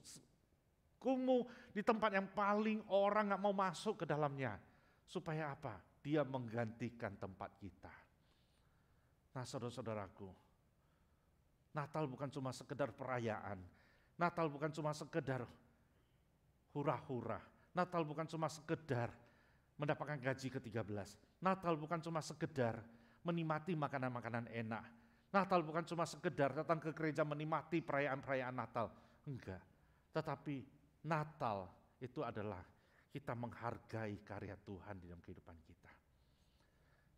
Kumuh di tempat yang paling orang nggak mau masuk ke dalamnya. Supaya apa? Dia menggantikan tempat kita. Nah saudara-saudaraku, Natal bukan cuma sekedar perayaan. Natal bukan cuma sekedar hura-hura. Natal bukan cuma sekedar mendapatkan gaji ke-13. Natal bukan cuma sekedar menikmati makanan-makanan enak. Natal bukan cuma sekedar datang ke gereja menikmati perayaan-perayaan Natal. Enggak. Tetapi Natal itu adalah kita menghargai karya Tuhan di dalam kehidupan kita.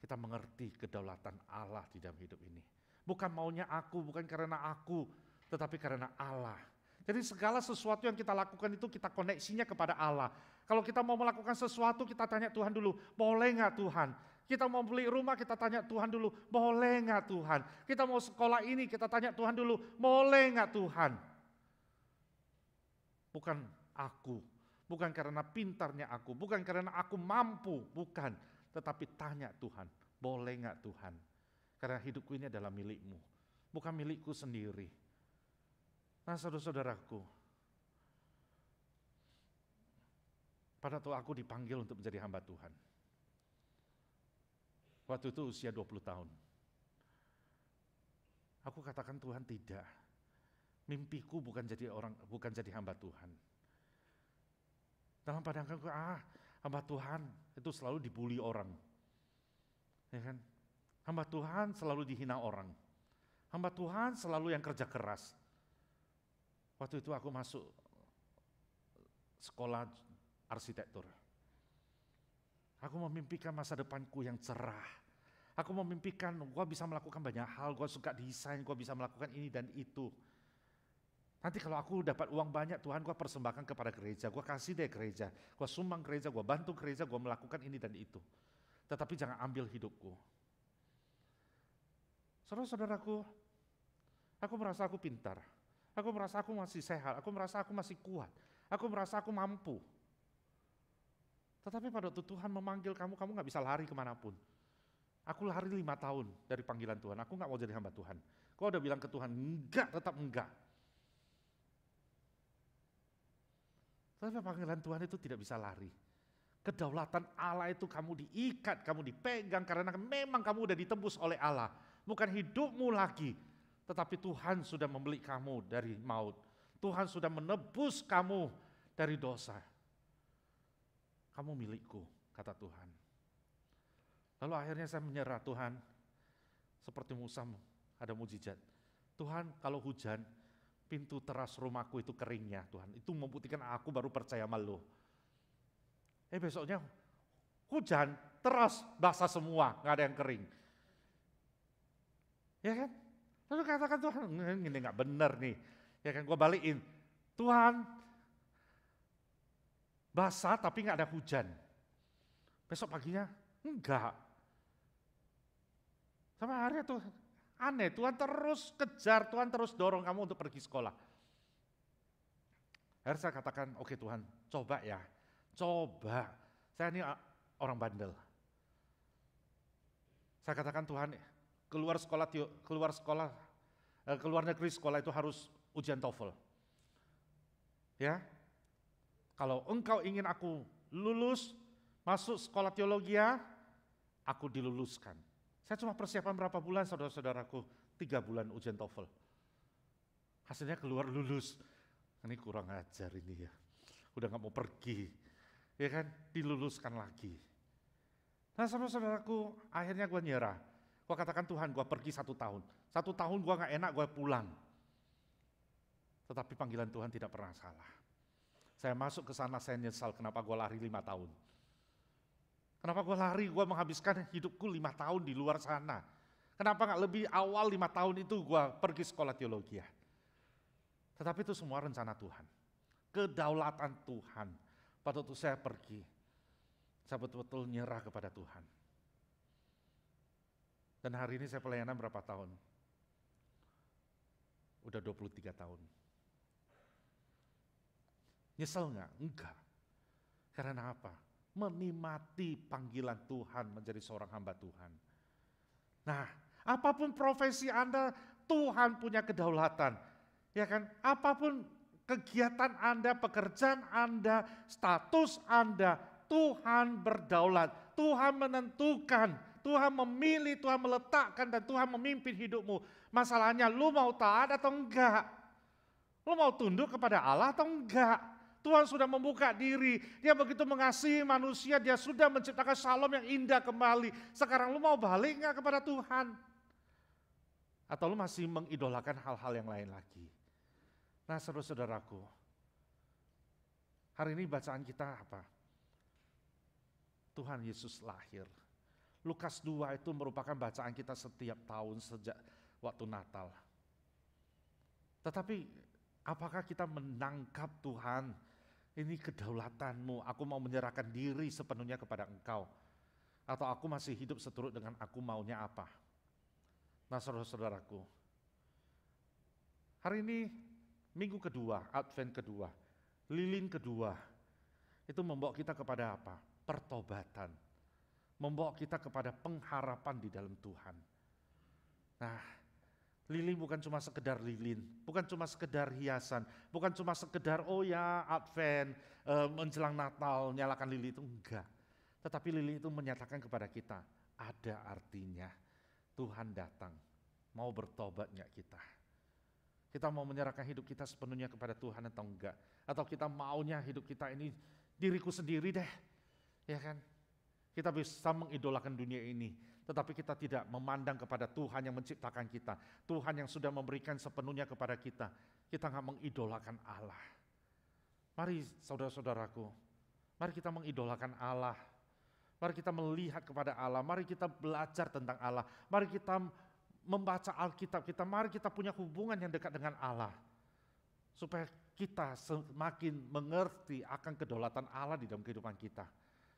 Kita mengerti kedaulatan Allah di dalam hidup ini. Bukan maunya aku, bukan karena aku, tetapi karena Allah. Jadi segala sesuatu yang kita lakukan itu kita koneksinya kepada Allah. Kalau kita mau melakukan sesuatu kita tanya Tuhan dulu, boleh nggak Tuhan? Kita mau beli rumah kita tanya Tuhan dulu, boleh nggak Tuhan? Kita mau sekolah ini kita tanya Tuhan dulu, boleh nggak Tuhan? Bukan aku, bukan karena pintarnya aku, bukan karena aku mampu, bukan. Tetapi tanya Tuhan, boleh nggak Tuhan? Karena hidupku ini adalah milikmu, bukan milikku sendiri. Nah saudara-saudaraku, pada waktu aku dipanggil untuk menjadi hamba Tuhan. Waktu itu usia 20 tahun. Aku katakan Tuhan tidak. Mimpiku bukan jadi orang bukan jadi hamba Tuhan. Dalam pandanganku ah hamba Tuhan itu selalu dibully orang. Ya kan? Hamba Tuhan selalu dihina orang. Hamba Tuhan selalu yang kerja keras. Waktu itu aku masuk sekolah arsitektur. Aku memimpikan masa depanku yang cerah. Aku memimpikan gua bisa melakukan banyak hal, gua suka desain, gua bisa melakukan ini dan itu. Nanti kalau aku dapat uang banyak, Tuhan gue persembahkan kepada gereja, gue kasih deh gereja, gue sumbang gereja, gue bantu gereja, gue melakukan ini dan itu. Tetapi jangan ambil hidupku. Saudara-saudaraku, aku merasa aku pintar, aku merasa aku masih sehat, aku merasa aku masih kuat, aku merasa aku mampu. Tetapi pada waktu Tuhan memanggil kamu, kamu gak bisa lari kemanapun. Aku lari lima tahun dari panggilan Tuhan, aku gak mau jadi hamba Tuhan. Kau udah bilang ke Tuhan, enggak, tetap enggak. Tapi panggilan Tuhan itu tidak bisa lari. Kedaulatan Allah itu kamu diikat, kamu dipegang karena memang kamu sudah ditembus oleh Allah. Bukan hidupmu lagi, tetapi Tuhan sudah membeli kamu dari maut. Tuhan sudah menebus kamu dari dosa. Kamu milikku, kata Tuhan. Lalu akhirnya saya menyerah Tuhan, seperti Musa ada mujizat. Tuhan kalau hujan, Pintu teras rumahku itu kering ya Tuhan. Itu membuktikan aku baru percaya malu. Eh besoknya hujan, teras basah semua, nggak ada yang kering. Ya kan? Lalu katakan Tuhan, ini nggak benar nih. Ya kan, gue balikin. Tuhan, basah tapi nggak ada hujan. Besok paginya, enggak. Sama hari ya, tuh. Aneh, Tuhan terus kejar, Tuhan terus dorong kamu untuk pergi sekolah. Akhirnya saya katakan, oke okay, Tuhan, coba ya, coba. Saya ini eh, orang bandel. Saya katakan Tuhan, keluar sekolah, keluar sekolah, eh, keluar negeri sekolah itu harus ujian TOEFL. Ya, kalau engkau ingin aku lulus, masuk sekolah teologi, ya, aku diluluskan. Saya cuma persiapan berapa bulan saudara-saudaraku, tiga bulan ujian TOEFL. Hasilnya keluar lulus. Ini kurang ajar ini ya. Udah nggak mau pergi. Ya kan, diluluskan lagi. Nah saudara-saudaraku, akhirnya gue nyerah. Gue katakan Tuhan, gue pergi satu tahun. Satu tahun gue nggak enak, gue pulang. Tetapi panggilan Tuhan tidak pernah salah. Saya masuk ke sana, saya nyesal kenapa gue lari lima tahun. Kenapa gue lari, gue menghabiskan hidupku lima tahun di luar sana. Kenapa nggak lebih awal lima tahun itu gue pergi sekolah teologi ya. Tetapi itu semua rencana Tuhan. Kedaulatan Tuhan. Pada waktu saya pergi, saya betul-betul nyerah kepada Tuhan. Dan hari ini saya pelayanan berapa tahun? Udah 23 tahun. Nyesel nggak? Enggak. Karena apa? menikmati panggilan Tuhan menjadi seorang hamba Tuhan. Nah, apapun profesi Anda, Tuhan punya kedaulatan. Ya kan? Apapun kegiatan Anda, pekerjaan Anda, status Anda, Tuhan berdaulat. Tuhan menentukan, Tuhan memilih, Tuhan meletakkan dan Tuhan memimpin hidupmu. Masalahnya lu mau taat atau enggak? Lu mau tunduk kepada Allah atau enggak? Tuhan sudah membuka diri. Dia begitu mengasihi manusia, dia sudah menciptakan shalom yang indah kembali. Sekarang lu mau balik nggak kepada Tuhan? Atau lu masih mengidolakan hal-hal yang lain lagi? Nah saudara-saudaraku, hari ini bacaan kita apa? Tuhan Yesus lahir. Lukas 2 itu merupakan bacaan kita setiap tahun sejak waktu Natal. Tetapi apakah kita menangkap Tuhan ini kedaulatanmu, aku mau menyerahkan diri sepenuhnya kepada engkau. Atau aku masih hidup seturut dengan aku maunya apa. Nah saudara-saudaraku, hari ini minggu kedua, Advent kedua, lilin kedua, itu membawa kita kepada apa? Pertobatan. Membawa kita kepada pengharapan di dalam Tuhan. Nah, Lili bukan cuma sekedar lilin, bukan cuma sekedar hiasan, bukan cuma sekedar oh ya Advent e, menjelang Natal nyalakan lili itu enggak. Tetapi lili itu menyatakan kepada kita ada artinya Tuhan datang mau bertobatnya kita? Kita mau menyerahkan hidup kita sepenuhnya kepada Tuhan atau enggak? Atau kita maunya hidup kita ini diriku sendiri deh, ya kan? Kita bisa mengidolakan dunia ini, tetapi kita tidak memandang kepada Tuhan yang menciptakan kita, Tuhan yang sudah memberikan sepenuhnya kepada kita. Kita nggak mengidolakan Allah. Mari saudara-saudaraku, mari kita mengidolakan Allah. Mari kita melihat kepada Allah, mari kita belajar tentang Allah, mari kita membaca Alkitab kita, mari kita punya hubungan yang dekat dengan Allah. Supaya kita semakin mengerti akan kedaulatan Allah di dalam kehidupan kita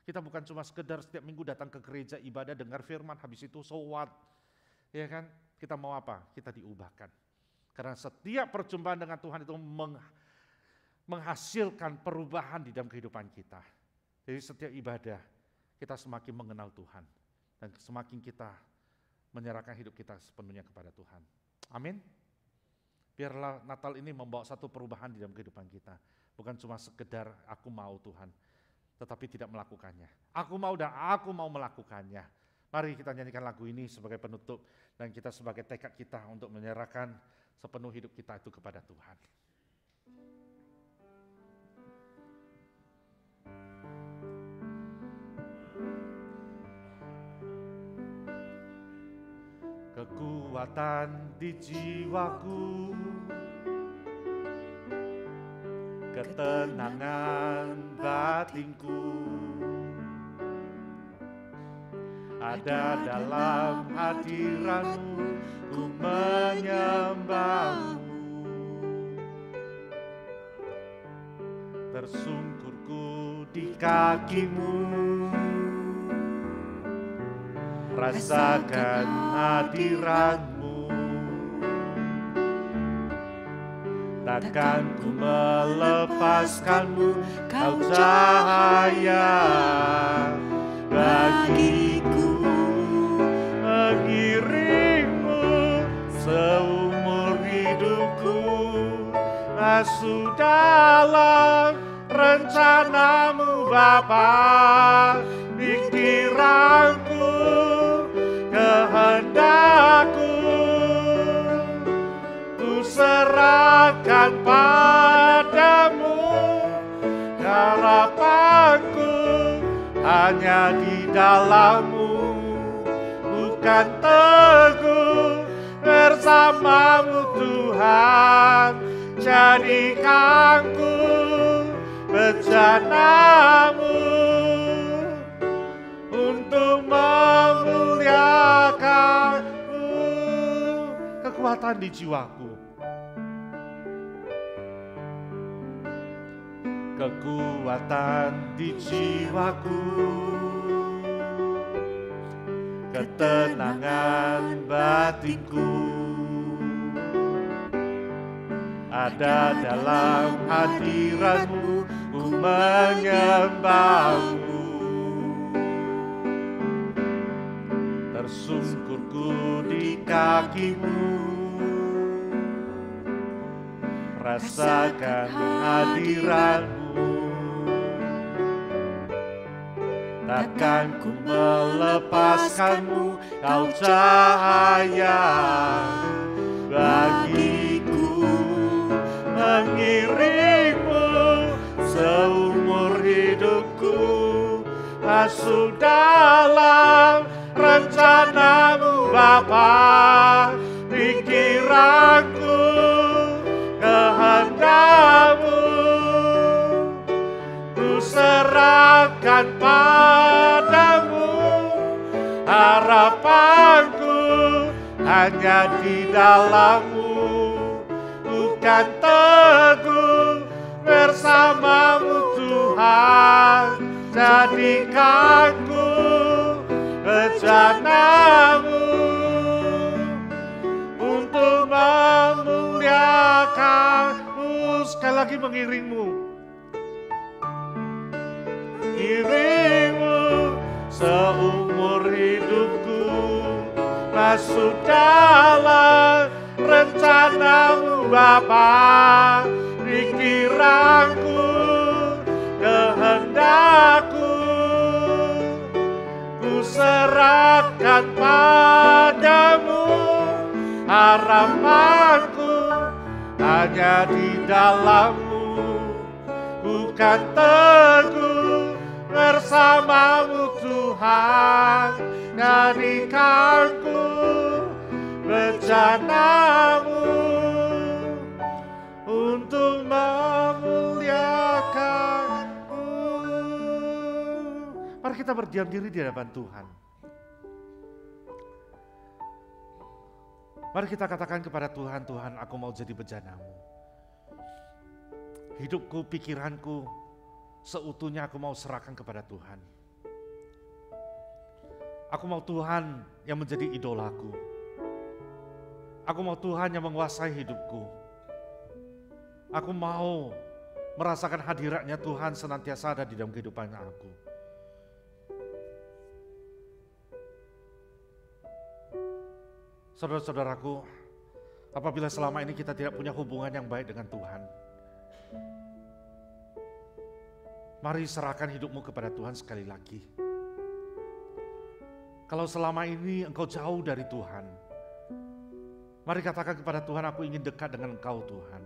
kita bukan cuma sekedar setiap minggu datang ke gereja ibadah dengar firman habis itu so what? Ya kan? Kita mau apa? Kita diubahkan. Karena setiap perjumpaan dengan Tuhan itu meng, menghasilkan perubahan di dalam kehidupan kita. Jadi setiap ibadah kita semakin mengenal Tuhan dan semakin kita menyerahkan hidup kita sepenuhnya kepada Tuhan. Amin. Biarlah Natal ini membawa satu perubahan di dalam kehidupan kita. Bukan cuma sekedar aku mau Tuhan, tetapi tidak melakukannya. Aku mau dan aku mau melakukannya. Mari kita nyanyikan lagu ini sebagai penutup dan kita sebagai tekad kita untuk menyerahkan sepenuh hidup kita itu kepada Tuhan. Kekuatan di jiwaku ketenangan batinku ada dalam hadiratmu ku menyembahmu tersungkurku di kakimu rasakan hadiranmu takkan ku melepaskanmu kau cahaya bagiku mengiringmu seumur hidupku masuk nah, dalam rencanamu Bapa pikiranku kehendakku serahkan padamu harapanku hanya di dalammu bukan teguh bersamamu Tuhan jadikanku bencanamu untuk memuliakanmu kekuatan di jiwamu kekuatan di jiwaku ketenangan batinku ada dalam hadiratmu ku menyembahmu tersungkurku di kakimu rasakan hadiratmu Takkan ku melepaskanmu Kau cahaya bagiku mengirimu seumur hidupku Masuk dalam rencanamu Bapa Pikiranku kehendakmu serahkan padamu harapanku hanya di dalammu bukan teguh bersamamu Tuhan jadikanku rencanamu untuk memuliakanmu sekali lagi mengiringmu dirimu seumur hidupku masuk nah, dalam rencanamu Bapa pikiranku kehendakku ku serahkan padamu harapanku hanya di dalammu bukan teguh bersamamu Tuhan dari ku bejanamu untuk memuliakanku Mari kita berdiam diri di hadapan Tuhan. Mari kita katakan kepada Tuhan, Tuhan aku mau jadi bejanamu. Hidupku, pikiranku, seutuhnya aku mau serahkan kepada Tuhan. Aku mau Tuhan yang menjadi idolaku. Aku mau Tuhan yang menguasai hidupku. Aku mau merasakan hadiratnya Tuhan senantiasa ada di dalam kehidupan aku. Saudara-saudaraku, apabila selama ini kita tidak punya hubungan yang baik dengan Tuhan, Mari serahkan hidupmu kepada Tuhan sekali lagi. Kalau selama ini engkau jauh dari Tuhan, mari katakan kepada Tuhan, aku ingin dekat dengan engkau Tuhan.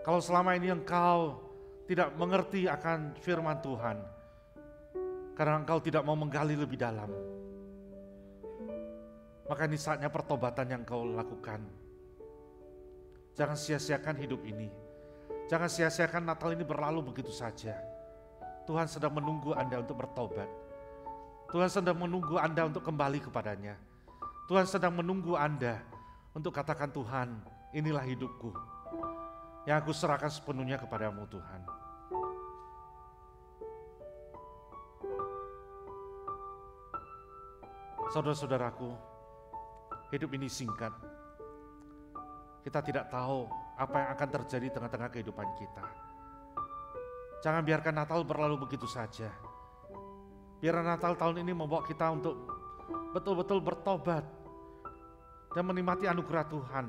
Kalau selama ini engkau tidak mengerti akan firman Tuhan, karena engkau tidak mau menggali lebih dalam. Maka ini saatnya pertobatan yang engkau lakukan. Jangan sia-siakan hidup ini. Jangan sia-siakan Natal ini berlalu begitu saja. Tuhan sedang menunggu Anda untuk bertobat. Tuhan sedang menunggu Anda untuk kembali kepadanya. Tuhan sedang menunggu Anda untuk katakan Tuhan, inilah hidupku. Yang aku serahkan sepenuhnya kepadamu Tuhan. Saudara-saudaraku, hidup ini singkat. Kita tidak tahu apa yang akan terjadi di tengah-tengah kehidupan kita. Jangan biarkan Natal berlalu begitu saja. Biar Natal tahun ini membawa kita untuk betul-betul bertobat dan menikmati anugerah Tuhan.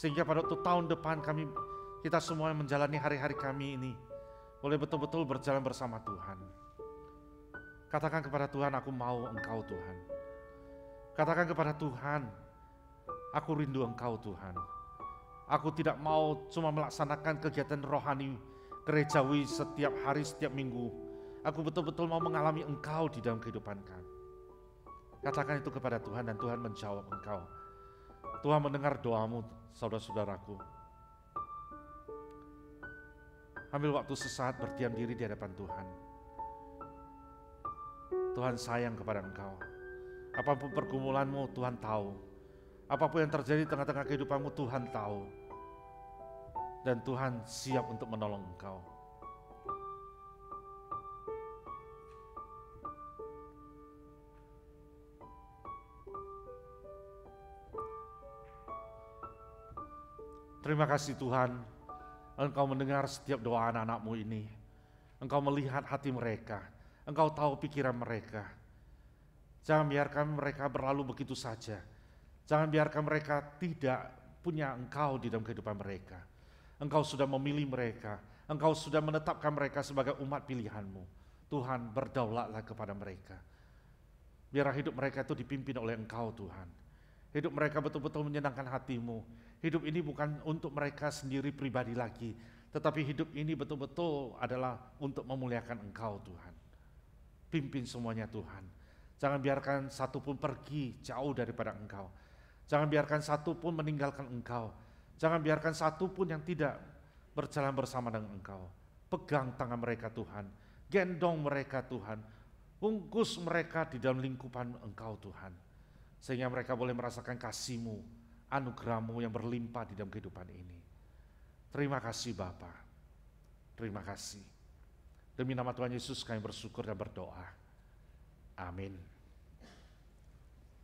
Sehingga pada waktu tahun depan kami kita semua yang menjalani hari-hari kami ini boleh betul-betul berjalan bersama Tuhan. Katakan kepada Tuhan, aku mau Engkau Tuhan. Katakan kepada Tuhan, aku rindu Engkau Tuhan. Aku tidak mau cuma melaksanakan kegiatan rohani gerejawi setiap hari, setiap minggu. Aku betul-betul mau mengalami engkau di dalam kehidupan kami. Katakan itu kepada Tuhan dan Tuhan menjawab engkau. Tuhan mendengar doamu, saudara-saudaraku. Ambil waktu sesaat berdiam diri di hadapan Tuhan. Tuhan sayang kepada engkau. Apapun pergumulanmu, Tuhan tahu. Apapun yang terjadi di tengah-tengah kehidupanmu, Tuhan tahu. Dan Tuhan siap untuk menolong engkau. Terima kasih Tuhan, Engkau mendengar setiap doa anak-anakmu ini. Engkau melihat hati mereka, Engkau tahu pikiran mereka. Jangan biarkan mereka berlalu begitu saja, Jangan biarkan mereka tidak punya engkau di dalam kehidupan mereka. Engkau sudah memilih mereka. Engkau sudah menetapkan mereka sebagai umat pilihanmu. Tuhan berdaulatlah kepada mereka. Biarlah hidup mereka itu dipimpin oleh engkau Tuhan. Hidup mereka betul-betul menyenangkan hatimu. Hidup ini bukan untuk mereka sendiri pribadi lagi. Tetapi hidup ini betul-betul adalah untuk memuliakan engkau Tuhan. Pimpin semuanya Tuhan. Jangan biarkan satupun pergi jauh daripada engkau Jangan biarkan satu pun meninggalkan engkau. Jangan biarkan satu pun yang tidak berjalan bersama dengan engkau. Pegang tangan mereka Tuhan. Gendong mereka Tuhan. Bungkus mereka di dalam lingkupan engkau Tuhan. Sehingga mereka boleh merasakan kasihmu, anugerahmu yang berlimpah di dalam kehidupan ini. Terima kasih Bapa. Terima kasih. Demi nama Tuhan Yesus kami bersyukur dan berdoa. Amin.